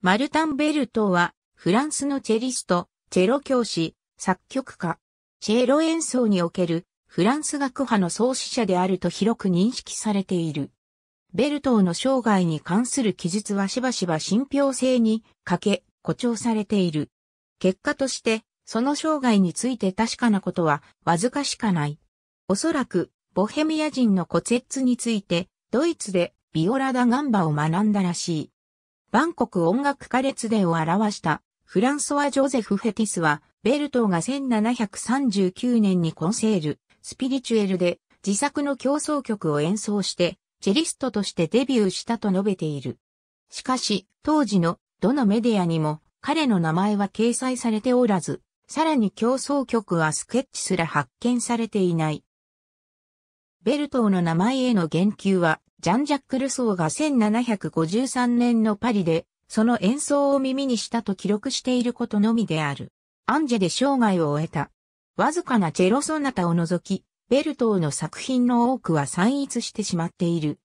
マルタン・ベルトは、フランスのチェリスト、チェロ教師、作曲家、チェロ演奏におけるフランス学派の創始者であると広く認識されている。ベルトーの生涯に関する記述はしばしば信憑性に欠け、誇張されている。結果として、その生涯について確かなことはわずかしかない。おそらく、ボヘミア人のコツェッツについて、ドイツでビオラダガンバを学んだらしい。バンコク音楽家列伝を表したフランソワ・ジョゼフ・フェティスは、ベルトーが1739年にコンセール、スピリチュエルで自作の競争曲を演奏して、チェリストとしてデビューしたと述べている。しかし、当時のどのメディアにも彼の名前は掲載されておらず、さらに競争曲はスケッチすら発見されていない。ベルトーの名前への言及はジャン・ジャック・ルソーが1753年のパリで、その演奏を耳にしたと記録していることのみである。アンジェで生涯を終えた。わずかなチェロソナタを除き、ベルトーの作品の多くは散逸してしまっている。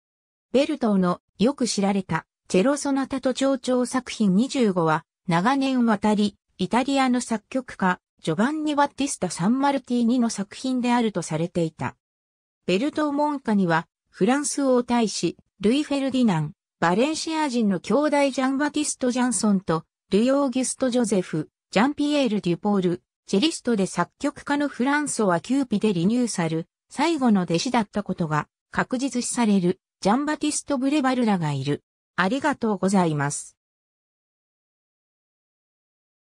ベルトーのよく知られたチェロソナタと蝶々作品25は、長年渡り、イタリアの作曲家、ジョバンニ・バッティスタ・サンマルティーニの作品であるとされていた。ベルトー文化には、フランス王大使、ルイ・フェルディナン、バレンシア人の兄弟ジャン・バティスト・ジャンソンと、ルイ・オーギュスト・ジョゼフ、ジャンピエール・デュポール、チェリストで作曲家のフランソはキューピでリニューサル、最後の弟子だったことが確実視される、ジャンバティスト・ブレバルラがいる。ありがとうございます。